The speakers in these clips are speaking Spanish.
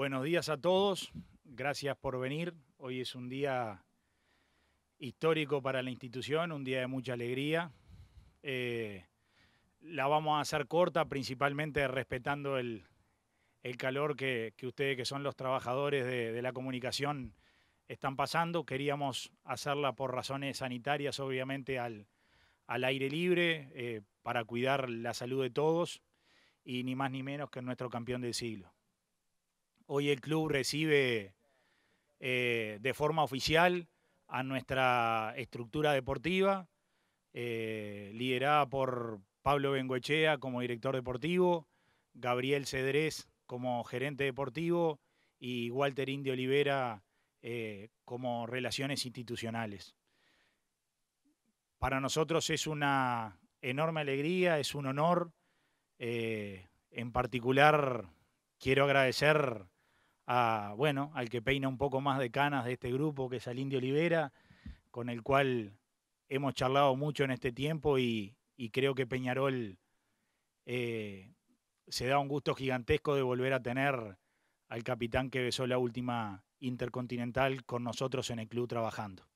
Buenos días a todos, gracias por venir. Hoy es un día histórico para la institución, un día de mucha alegría. Eh, la vamos a hacer corta, principalmente respetando el, calor que, ustedes, que son los trabajadores de, la comunicación, están pasando. Queríamos hacerla por razones sanitarias, obviamente, al, aire libre, eh, para cuidar la salud de todos y ni más ni menos que nuestro campeón del siglo. Hoy el club recibe eh, de forma oficial a nuestra estructura deportiva, eh, liderada por Pablo Bengoechea como director deportivo, Gabriel Cedrés como gerente deportivo y Walter Indio Olivera eh, como relaciones institucionales. Para nosotros es una enorme alegría, es un honor. en particular, quiero agradecer bueno, al que peina un poco más de canas de este grupo, que es Alindio Indio Olivera, con el cual hemos charlado mucho en este tiempo y, creo que Peñarol eh, se da un gusto gigantesco de volver a tener al capitán que besó la última intercontinental con nosotros en el club trabajando.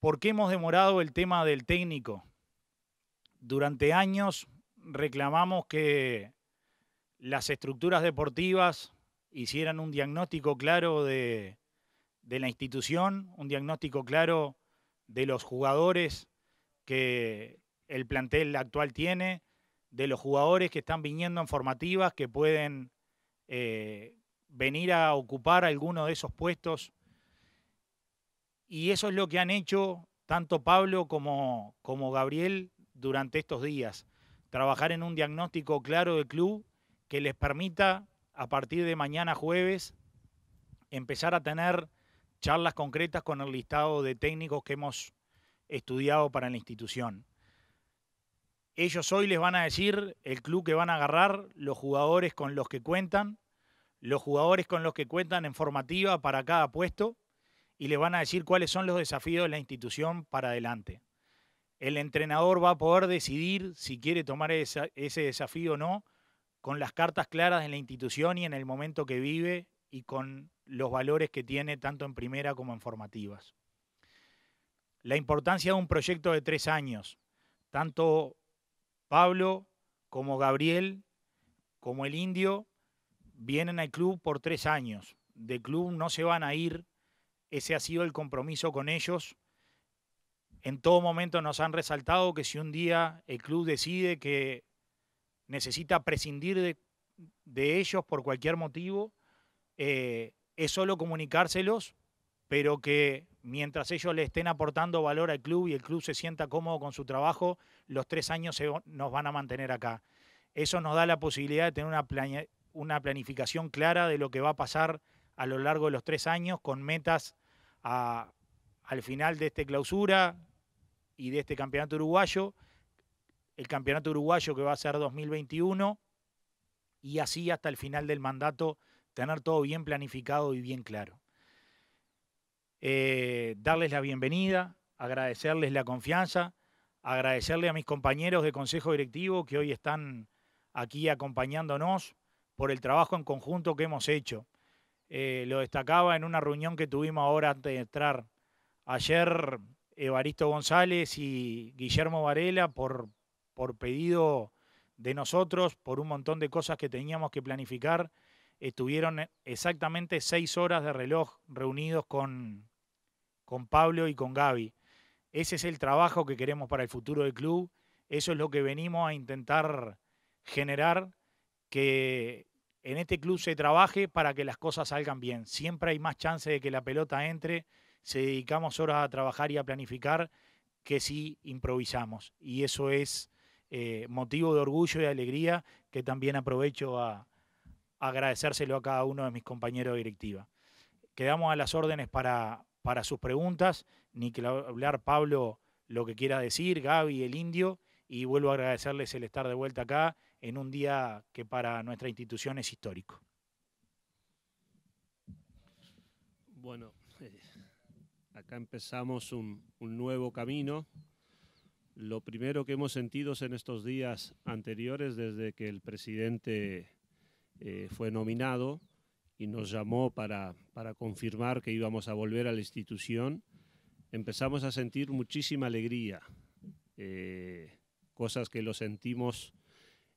¿Por qué hemos demorado el tema del técnico? Durante años reclamamos que las estructuras deportivas hicieran un diagnóstico claro de, la institución, un diagnóstico claro de los jugadores que el plantel actual tiene, de los jugadores que están viniendo en formativas, que pueden eh, venir a ocupar alguno de esos puestos. Y eso es lo que han hecho tanto Pablo como, como Gabriel durante estos días. Trabajar en un diagnóstico claro del club que les permita a partir de mañana jueves empezar a tener charlas concretas con el listado de técnicos que hemos estudiado para la institución. Ellos hoy les van a decir el club que van a agarrar, los jugadores con los que cuentan, los jugadores con los que cuentan en formativa para cada puesto y les van a decir cuáles son los desafíos de la institución para adelante. El entrenador va a poder decidir si quiere tomar ese desafío o no con las cartas claras en la institución y en el momento que vive y con los valores que tiene tanto en primera como en formativas. La importancia de un proyecto de tres años. Tanto Pablo como Gabriel, como el indio, vienen al club por tres años. De club no se van a ir. Ese ha sido el compromiso con ellos. En todo momento nos han resaltado que si un día el club decide que necesita prescindir de, ellos por cualquier motivo, eh, es solo comunicárselos, pero que mientras ellos le estén aportando valor al club y el club se sienta cómodo con su trabajo, los tres años nos van a mantener acá. Eso nos da la posibilidad de tener una, planificación clara de lo que va a pasar a lo largo de los tres años con metas al final de esta clausura y de este campeonato uruguayo el campeonato uruguayo que va a ser 2021 y así hasta el final del mandato tener todo bien planificado y bien claro. Eh, darles la bienvenida, agradecerles la confianza, agradecerle a mis compañeros de Consejo Directivo que hoy están aquí acompañándonos por el trabajo en conjunto que hemos hecho. Eh, lo destacaba en una reunión que tuvimos ahora antes de entrar. Ayer Evaristo González y Guillermo Varela por, por pedido de nosotros, por un montón de cosas que teníamos que planificar, estuvieron eh, exactamente seis horas de reloj reunidos con, con Pablo y con Gaby. Ese es el trabajo que queremos para el futuro del club, eso es lo que venimos a intentar generar, que en este club se trabaje para que las cosas salgan bien. Siempre hay más chance de que la pelota entre si dedicamos horas a trabajar y a planificar que si improvisamos. Y eso es eh, motivo de orgullo y alegría que también aprovecho a, agradecérselo a cada uno de mis compañeros de directiva. Quedamos a las órdenes para, sus preguntas, ni que hablar Pablo lo que quiera decir, Gaby, el indio, y vuelvo a agradecerles el estar de vuelta acá en un día que para nuestra institución es histórico. Bueno, eh, acá empezamos un nuevo camino, lo primero que hemos sentido en estos días anteriores, desde que el presidente eh, fue nominado y nos llamó para, confirmar que íbamos a volver a la institución, empezamos a sentir muchísima alegría, eh, cosas que lo sentimos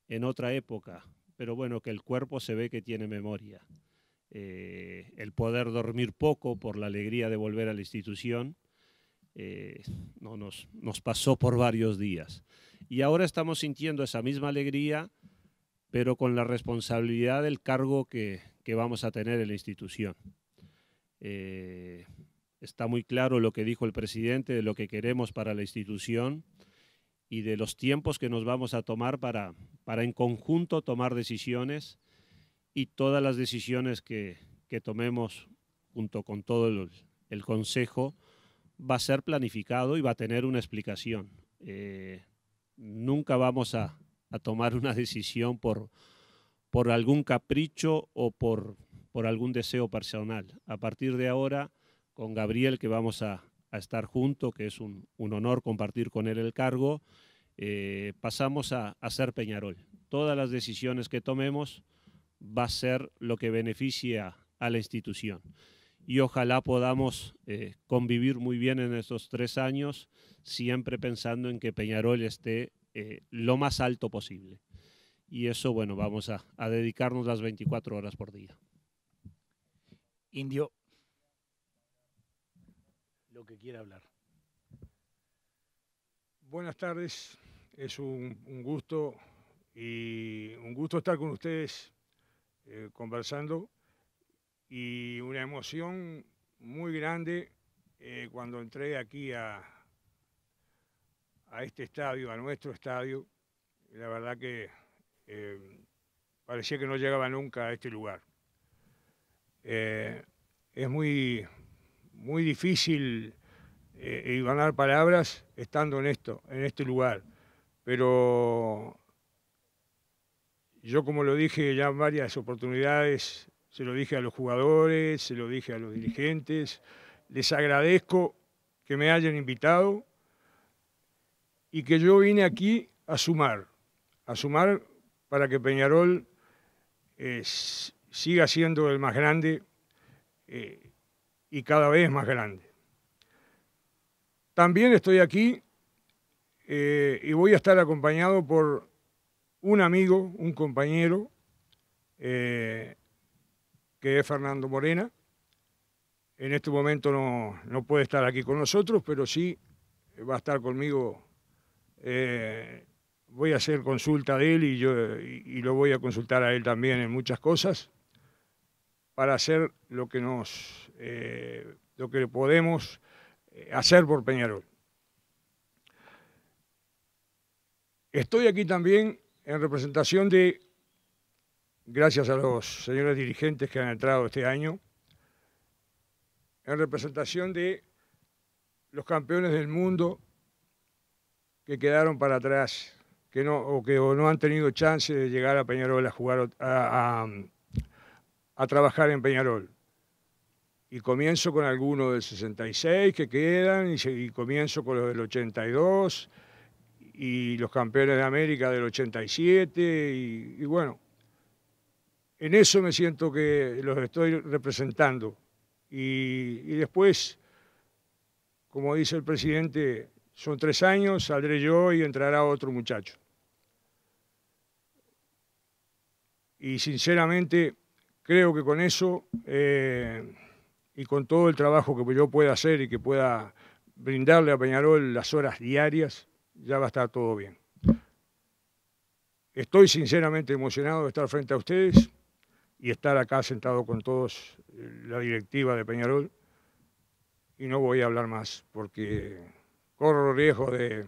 en otra época, pero bueno, que el cuerpo se ve que tiene memoria. Eh, el poder dormir poco por la alegría de volver a la institución, eh, no, nos, nos pasó por varios días. Y ahora estamos sintiendo esa misma alegría, pero con la responsabilidad del cargo que, vamos a tener en la institución. Eh, está muy claro lo que dijo el presidente de lo que queremos para la institución y de los tiempos que nos vamos a tomar para, en conjunto tomar decisiones y todas las decisiones que, tomemos junto con todo el consejo va a ser planificado y va a tener una explicación. Eh, nunca vamos a, tomar una decisión por, algún capricho o por, algún deseo personal. A partir de ahora, con Gabriel, que vamos a, estar junto, que es un, honor compartir con él el cargo, eh, pasamos a, a ser Peñarol. Todas las decisiones que tomemos va a ser lo que beneficia a la institución y ojalá podamos eh, convivir muy bien en estos tres años, siempre pensando en que Peñarol esté eh, lo más alto posible. Y eso, bueno, vamos a, dedicarnos las 24 horas por día. Indio, lo que quiera hablar. Buenas tardes, es un, gusto y un gusto estar con ustedes eh, conversando y una emoción muy grande eh, cuando entré aquí a, a este estadio, a nuestro estadio. La verdad que eh, parecía que no llegaba nunca a este lugar. Eh, es muy, muy difícil y ganar palabras estando en esto, en este lugar. Pero yo como lo dije ya en varias oportunidades se lo dije a los jugadores, se lo dije a los dirigentes, les agradezco que me hayan invitado y que yo vine aquí a sumar, a sumar para que Peñarol eh, siga siendo el más grande eh, y cada vez más grande. También estoy aquí eh, y voy a estar acompañado por un amigo, un compañero, que es Fernando Morena. En este momento no, puede estar aquí con nosotros, pero sí va a estar conmigo. Eh, voy a hacer consulta de él y, yo, lo voy a consultar a él también en muchas cosas para hacer lo que nos eh, lo que podemos eh, hacer por Peñarol. Estoy aquí también en representación de gracias a los señores dirigentes que han entrado este año, en representación de los campeones del mundo que quedaron para atrás, que no, o que no han tenido chance de llegar a Peñarol a jugar a, trabajar en Peñarol. Y comienzo con algunos del 66 que quedan, y, comienzo con los del 82, y los campeones de América del 87, y bueno, en eso me siento que los estoy representando. Y, después, como dice el presidente, son tres años, saldré yo y entrará otro muchacho. Y sinceramente, creo que con eso eh, y con todo el trabajo que yo pueda hacer y que pueda brindarle a Peñarol las horas diarias, ya va a estar todo bien. Estoy sinceramente emocionado de estar frente a ustedes y estar acá sentado con todos eh, la directiva de Peñarol. Y no voy a hablar más porque corro riesgo de,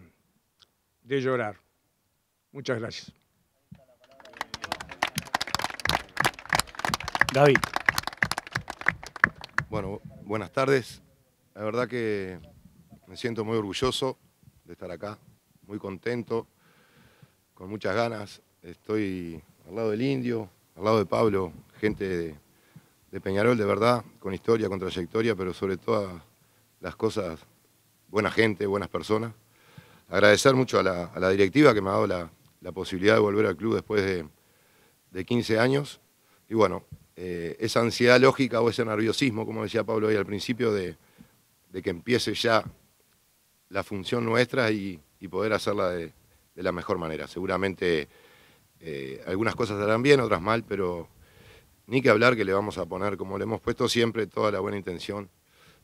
de llorar. Muchas gracias. David. Bueno, buenas tardes. La verdad que me siento muy orgulloso de estar acá, muy contento, con muchas ganas. Estoy al lado del indio, al lado de Pablo, gente de, Peñarol, de verdad, con historia, con trayectoria, pero sobre todo las cosas, buena gente, buenas personas. Agradecer mucho a la, directiva que me ha dado la, posibilidad de volver al club después de, 15 años. Y bueno, eh, esa ansiedad lógica o ese nerviosismo, como decía Pablo ahí al principio, de, que empiece ya la función nuestra y, poder hacerla de, de la mejor manera. Seguramente eh, algunas cosas estarán bien, otras mal, pero ni que hablar que le vamos a poner, como le hemos puesto siempre, toda la buena intención,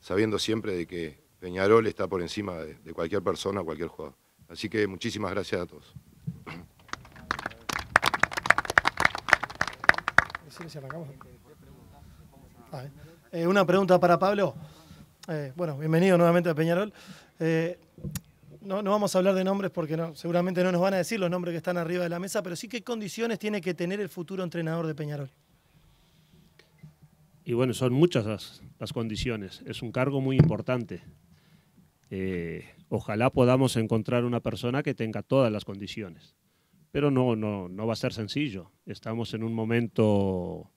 sabiendo siempre de que Peñarol está por encima de, cualquier persona, cualquier jugador. Así que muchísimas gracias a todos. Eh, una pregunta para Pablo. Eh, bueno, bienvenido nuevamente a Peñarol no, vamos a hablar de nombres porque seguramente no nos van a decir los nombres que están arriba de la mesa, pero sí qué condiciones tiene que tener el futuro entrenador de Peñarol. Y bueno, son muchas las, condiciones. Es un cargo muy importante. Eh, ojalá podamos encontrar una persona que tenga todas las condiciones. Pero no, no, no va a ser sencillo. Estamos en un momento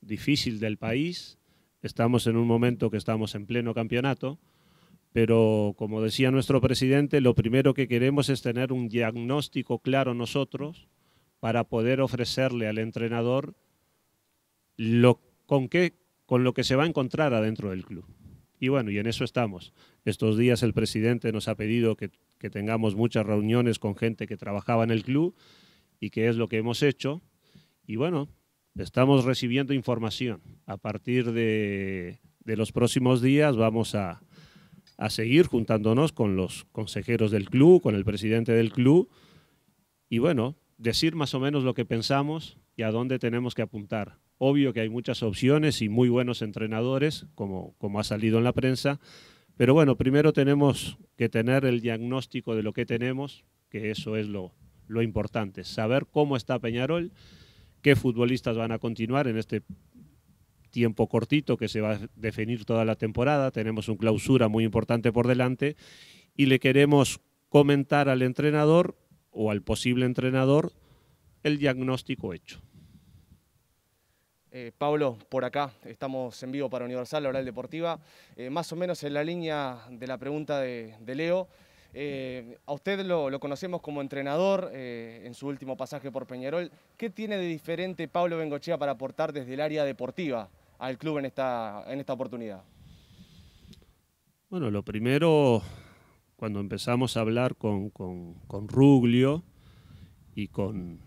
difícil del país, estamos en un momento que estamos en pleno campeonato pero como decía nuestro presidente, lo primero que queremos es tener un diagnóstico claro nosotros para poder ofrecerle al entrenador lo, con, qué, con lo que se va a encontrar adentro del club. Y bueno, y en eso estamos. Estos días el presidente nos ha pedido que, tengamos muchas reuniones con gente que trabajaba en el club y que es lo que hemos hecho. Y bueno, estamos recibiendo información. A partir de los próximos días vamos a, a seguir juntándonos con los consejeros del club, con el presidente del club, y bueno, decir más o menos lo que pensamos y a dónde tenemos que apuntar. Obvio que hay muchas opciones y muy buenos entrenadores, como, como ha salido en la prensa, pero bueno, primero tenemos que tener el diagnóstico de lo que tenemos, que eso es lo, lo importante, saber cómo está Peñarol, qué futbolistas van a continuar en este tiempo cortito que se va a definir toda la temporada, tenemos un clausura muy importante por delante y le queremos comentar al entrenador o al posible entrenador el diagnóstico hecho. Eh, Pablo, por acá, estamos en vivo para Universal, la Oral Deportiva. Eh, más o menos en la línea de la pregunta de, Leo, eh, a usted lo, lo, conocemos como entrenador en su último pasaje por Peñarol. ¿Qué tiene de diferente Pablo Bengochea para aportar desde el área deportiva al club en esta, en esta oportunidad? Bueno, lo primero, cuando empezamos a hablar con, con, con Ruglio y con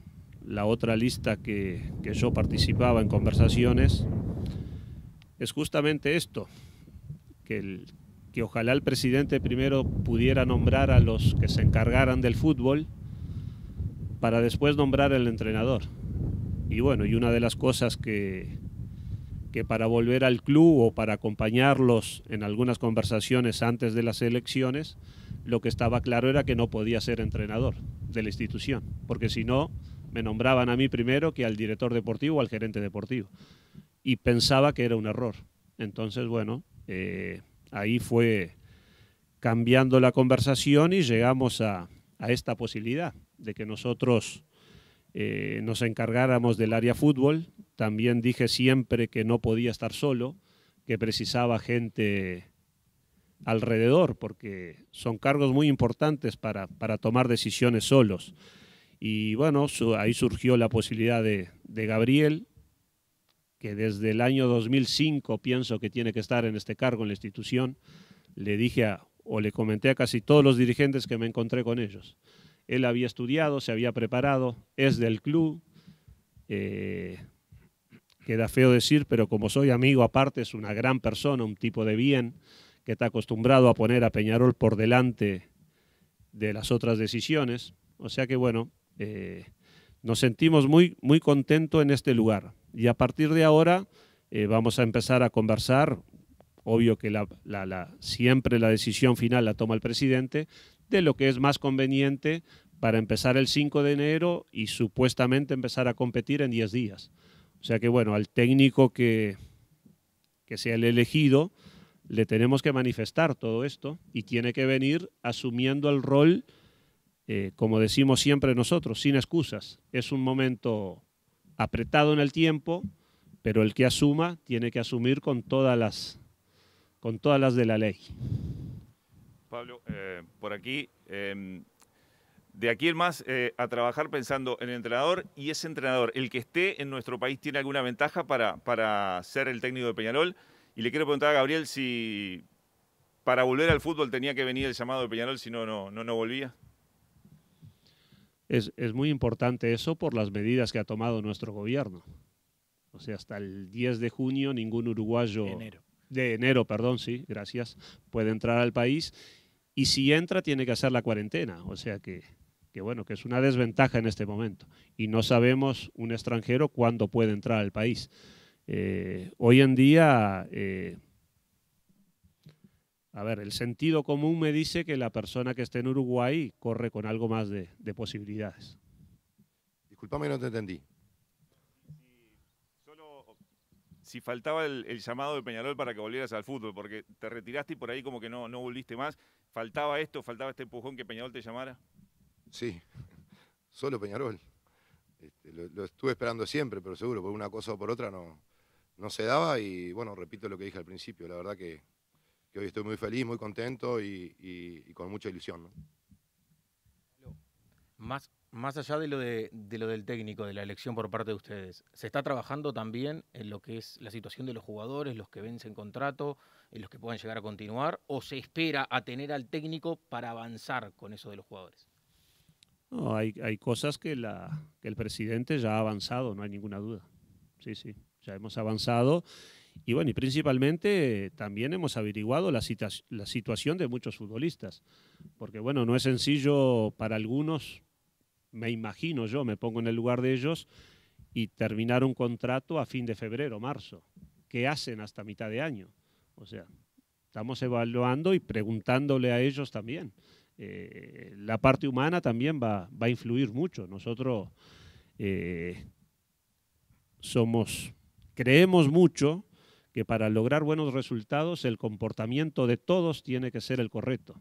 la otra lista que, que yo participaba en conversaciones, es justamente esto, que, el, que ojalá el presidente primero pudiera nombrar a los que se encargaran del fútbol para después nombrar al entrenador. Y bueno, y una de las cosas que, que para volver al club o para acompañarlos en algunas conversaciones antes de las elecciones, lo que estaba claro era que no podía ser entrenador de la institución, porque si no, me nombraban a mí primero que al director deportivo o al gerente deportivo. Y pensaba que era un error. Entonces, bueno, eh, ahí fue cambiando la conversación y llegamos a, a esta posibilidad de que nosotros eh, nos encargáramos del área fútbol. También dije siempre que no podía estar solo, que precisaba gente alrededor, porque son cargos muy importantes para, tomar decisiones solos. Y bueno, ahí surgió la posibilidad de, Gabriel, que desde el año 2005 pienso que tiene que estar en este cargo en la institución. Le dije o le comenté a casi todos los dirigentes que me encontré con ellos. Él había estudiado, se había preparado, es del club. Eh, queda feo decir, pero como soy amigo aparte, es una gran persona, un tipo de bien, que está acostumbrado a poner a Peñarol por delante de las otras decisiones. O sea que bueno, eh, nos sentimos muy, muy contentos en este lugar. Y a partir de ahora eh, vamos a empezar a conversar. Obvio que siempre la decisión final la toma el presidente, de lo que es más conveniente para empezar el 5 de enero y supuestamente empezar a competir en 10 días. O sea que bueno, al técnico que, sea el elegido, le tenemos que manifestar todo esto y tiene que venir asumiendo el rol, eh, como decimos siempre nosotros, sin excusas. Es un momento apretado en el tiempo, pero el que asuma tiene que asumir con todas las, con todas las de la ley. Pablo. Eh, por aquí, em, de aquí en más, eh, a trabajar pensando en el entrenador y ese entrenador, el que esté en nuestro país, tiene alguna ventaja para, para ser el técnico de Peñarol. Y le quiero preguntar a Gabriel si para volver al fútbol tenía que venir el llamado de Peñarol, si no, no, no, volvía. Es, muy importante eso por las medidas que ha tomado nuestro gobierno. O sea, hasta el 10 de junio ningún uruguayo... De enero, perdón, sí, gracias. Puede entrar al país y si entra tiene que hacer la cuarentena, o sea que, bueno, que es una desventaja en este momento y no sabemos un extranjero cuándo puede entrar al país. Eh, hoy en día, eh, a ver, el sentido común me dice que la persona que esté en Uruguay corre con algo más de, de posibilidades. Disculpame, no te entendí. si faltaba el, llamado de Peñarol para que volvieras al fútbol, porque te retiraste y por ahí como que no, no volviste más. ¿Faltaba esto, faltaba este empujón que Peñarol te llamara? Sí, solo Peñarol. Este, lo, estuve esperando siempre, pero seguro, por una cosa o por otra no, no se daba. Y bueno, repito lo que dije al principio, la verdad que, hoy estoy muy feliz, muy contento y, con mucha ilusión. ¿no? Más más allá de lo, de, lo del técnico, de la elección por parte de ustedes, ¿se está trabajando también en lo que es la situación de los jugadores, los que vencen contrato, en los que puedan llegar a continuar, o se espera a tener al técnico para avanzar con eso de los jugadores? No, hay, hay cosas que, la, el presidente ya ha avanzado, no hay ninguna duda. Sí, sí, ya hemos avanzado. Y bueno, y principalmente también hemos averiguado la, la situación de muchos futbolistas, porque bueno, no es sencillo para algunos me imagino yo, me pongo en el lugar de ellos, y terminar un contrato a fin de febrero, marzo. ¿Qué hacen hasta mitad de año? O sea, estamos evaluando y preguntándole a ellos también. Eh, la parte humana también va, a influir mucho. Nosotros eh, somos, creemos mucho que para lograr buenos resultados el comportamiento de todos tiene que ser el correcto.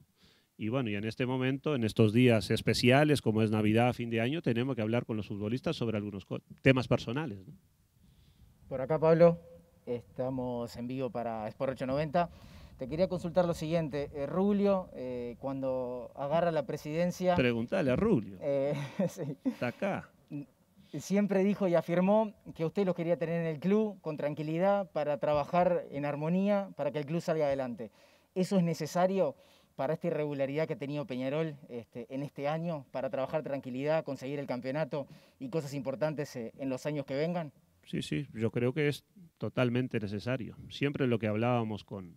Y bueno, y en este momento, en estos días especiales como es Navidad, fin de año, tenemos que hablar con los futbolistas sobre algunos temas personales. Por acá, Pablo, estamos en vivo para Sport 890. Te quería consultar lo siguiente. Eh, Rulio, eh, cuando agarra la presidencia... Pregúntale a Rulio. Eh, Está acá. Siempre dijo y afirmó que usted lo quería tener en el club con tranquilidad para trabajar en armonía, para que el club salga adelante. ¿Eso es necesario? para esta irregularidad que ha tenido Peñarol este, en este año, para trabajar tranquilidad, conseguir el campeonato y cosas importantes eh, en los años que vengan? Sí, sí, yo creo que es totalmente necesario. Siempre lo que hablábamos con,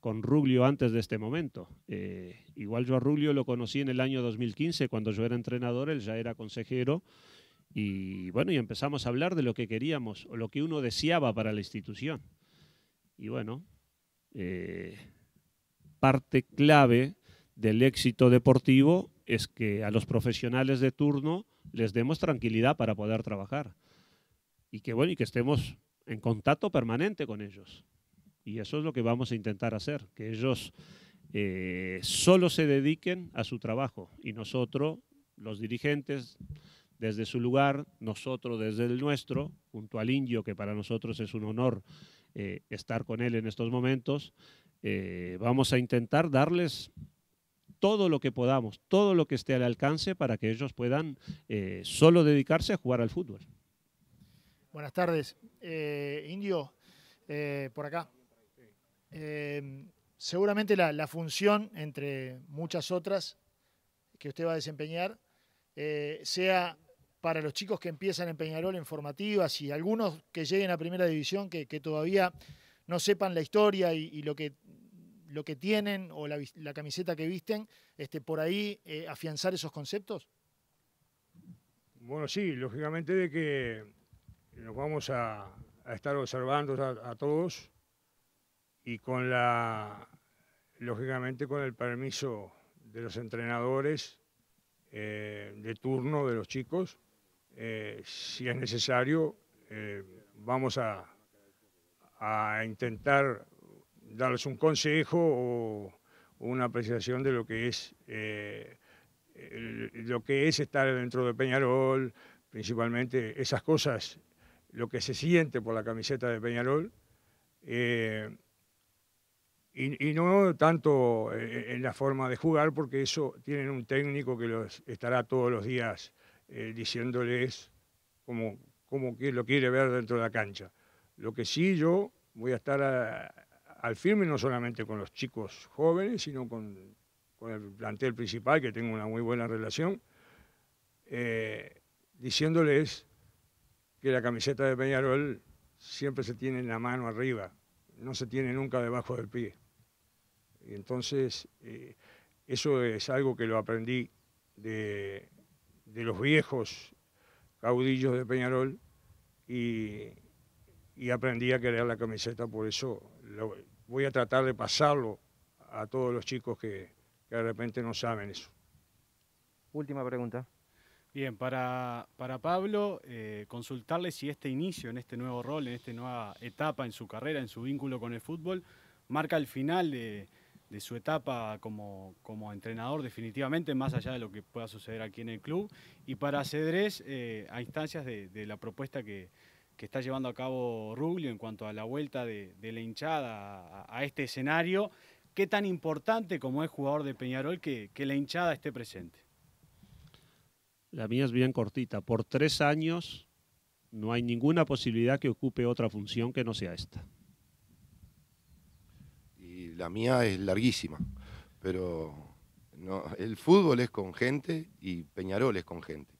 con Ruglio antes de este momento. Eh, igual yo a Ruglio lo conocí en el año 2015, cuando yo era entrenador, él ya era consejero. Y bueno, y empezamos a hablar de lo que queríamos o lo que uno deseaba para la institución. Y bueno, eh, parte clave del éxito deportivo es que a los profesionales de turno les demos tranquilidad para poder trabajar y que bueno y que estemos en contacto permanente con ellos y eso es lo que vamos a intentar hacer que ellos eh, solo se dediquen a su trabajo y nosotros los dirigentes desde su lugar, nosotros desde el nuestro, junto al indio, que para nosotros es un honor eh, estar con él en estos momentos, eh, vamos a intentar darles todo lo que podamos, todo lo que esté al alcance para que ellos puedan eh, solo dedicarse a jugar al fútbol. Buenas tardes. indio, por acá. seguramente la, función, entre muchas otras, que usted va a desempeñar, sea para los chicos que empiezan en Peñarol en formativas y algunos que lleguen a primera división que, todavía no sepan la historia y, lo que lo que tienen o la, camiseta que visten, este, por ahí eh, afianzar esos conceptos? Bueno, sí, lógicamente de que nos vamos a, estar observando a, todos y con la, lógicamente con el permiso de los entrenadores eh, de turno de los chicos, eh, si es necesario, eh, vamos a, a, intentar darles un consejo o una apreciación de lo que es eh, lo que es estar dentro de Peñarol, principalmente esas cosas, lo que se siente por la camiseta de Peñarol. Y, no tanto en, la forma de jugar, porque eso tienen un técnico que los estará todos los días eh, diciéndoles cómo, lo quiere ver dentro de la cancha. Lo que sí yo voy a estar al firme no solamente con los chicos jóvenes, sino con, el plantel principal, que tengo una muy buena relación, eh, diciéndoles que la camiseta de Peñarol siempre se tiene en la mano arriba, no se tiene nunca debajo del pie. entonces, eh, eso es algo que lo aprendí de, de los viejos caudillos de Peñarol y, aprendí a querer la camiseta, por eso voy a tratar de pasarlo a todos los chicos que, de repente no saben eso. Última pregunta. Bien, para, para Pablo, eh, consultarle si este inicio en este nuevo rol, en esta nueva etapa en su carrera, en su vínculo con el fútbol, marca el final de, de su etapa como, como, entrenador definitivamente, más allá de lo que pueda suceder aquí en el club, y para Cedrés eh, a instancias de, la propuesta que, está llevando a cabo Rubio en cuanto a la vuelta de, la hinchada a, este escenario, qué tan importante como es jugador de Peñarol que la hinchada esté presente. La mía es bien cortita, por tres años no hay ninguna posibilidad que ocupe otra función que no sea esta la mía es larguísima, pero el fútbol es con gente y Peñarol es con gente.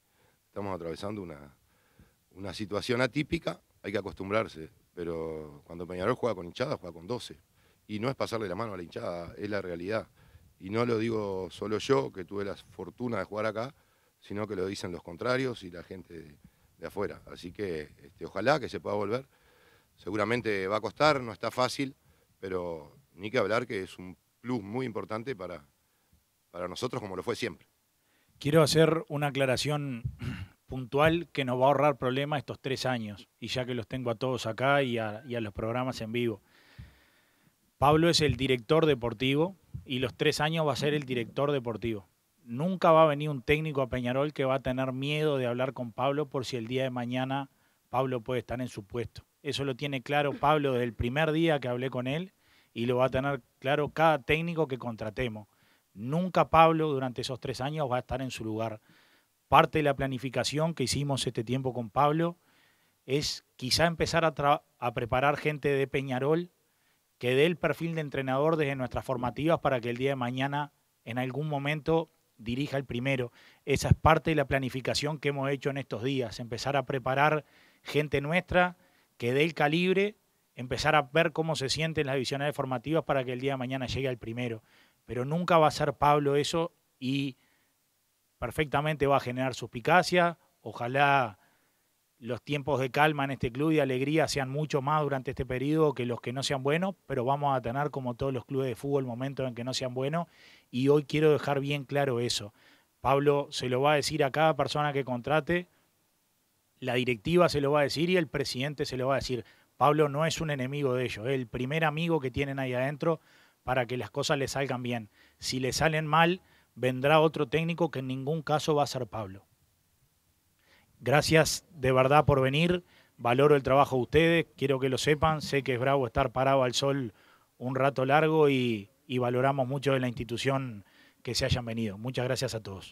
Estamos atravesando una, situación atípica, hay que acostumbrarse, pero cuando Peñarol juega con hinchada, juega con 12. Y no es pasarle la mano a la hinchada, es la realidad. Y no lo digo solo yo, que tuve la fortuna de jugar acá, sino que lo dicen los contrarios y la gente de, afuera. Así que este, ojalá que se pueda volver. Seguramente va a costar, no está fácil, pero ni que hablar que es un plus muy importante para, para nosotros como lo fue siempre. Quiero hacer una aclaración puntual que nos va a ahorrar problemas estos tres años, y ya que los tengo a todos acá y a, y a los programas en vivo. Pablo es el director deportivo y los tres años va a ser el director deportivo. Nunca va a venir un técnico a Peñarol que va a tener miedo de hablar con Pablo por si el día de mañana Pablo puede estar en su puesto. Eso lo tiene claro Pablo desde el primer día que hablé con él y lo va a tener claro cada técnico que contratemos. Nunca Pablo durante esos tres años va a estar en su lugar. Parte de la planificación que hicimos este tiempo con Pablo es quizá empezar a, preparar gente de Peñarol que dé el perfil de entrenador desde nuestras formativas para que el día de mañana en algún momento dirija el primero. Esa es parte de la planificación que hemos hecho en estos días, empezar a preparar gente nuestra que dé el calibre empezar a ver cómo se sienten las divisiones formativas para que el día de mañana llegue al primero. Pero nunca va a ser Pablo eso y perfectamente va a generar suspicacia. Ojalá los tiempos de calma en este club y de alegría sean mucho más durante este periodo que los que no sean buenos, pero vamos a tener como todos los clubes de fútbol momentos en que no sean buenos y hoy quiero dejar bien claro eso. Pablo se lo va a decir a cada persona que contrate, la directiva se lo va a decir y el presidente se lo va a decir. Pablo no es un enemigo de ellos, es el primer amigo que tienen ahí adentro para que las cosas le salgan bien. Si le salen mal, vendrá otro técnico que en ningún caso va a ser Pablo. Gracias de verdad por venir, valoro el trabajo de ustedes, quiero que lo sepan, sé que es bravo estar parado al sol un rato largo y, y valoramos mucho de la institución que se hayan venido. Muchas gracias a todos.